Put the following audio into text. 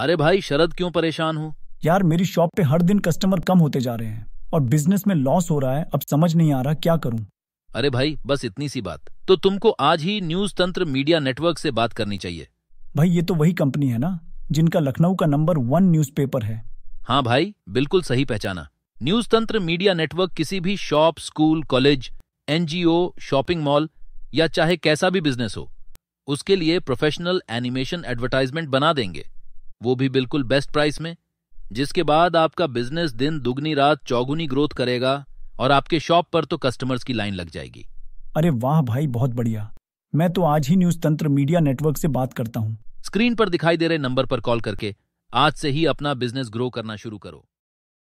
अरे भाई शरद क्यों परेशान हो यार मेरी शॉप पे हर दिन कस्टमर कम होते जा रहे हैं और बिजनेस में लॉस हो रहा है अब समझ नहीं आ रहा क्या करूं अरे भाई बस इतनी सी बात तो तुमको आज ही न्यूज तंत्र मीडिया नेटवर्क से बात करनी चाहिए भाई ये तो वही कंपनी है ना जिनका लखनऊ का नंबर वन न्यूज है हाँ भाई बिल्कुल सही पहचाना न्यूज तंत्र मीडिया नेटवर्क किसी भी shop school college NGO shopping mall या चाहे कैसा भी बिजनेस हो उसके लिए प्रोफेशनल एनिमेशन एडवर्टाइजमेंट बना देंगे वो भी बिल्कुल बेस्ट प्राइस में जिसके बाद आपका बिजनेस दिन दुगनी रात चौगुनी ग्रोथ करेगा और आपके शॉप पर तो कस्टमर्स की लाइन लग जाएगी अरे वाह भाई बहुत बढ़िया मैं तो आज ही न्यूज तंत्र मीडिया नेटवर्क से बात करता हूँ स्क्रीन पर दिखाई दे रहे नंबर पर कॉल करके आज से ही अपना बिजनेस ग्रो करना शुरू करो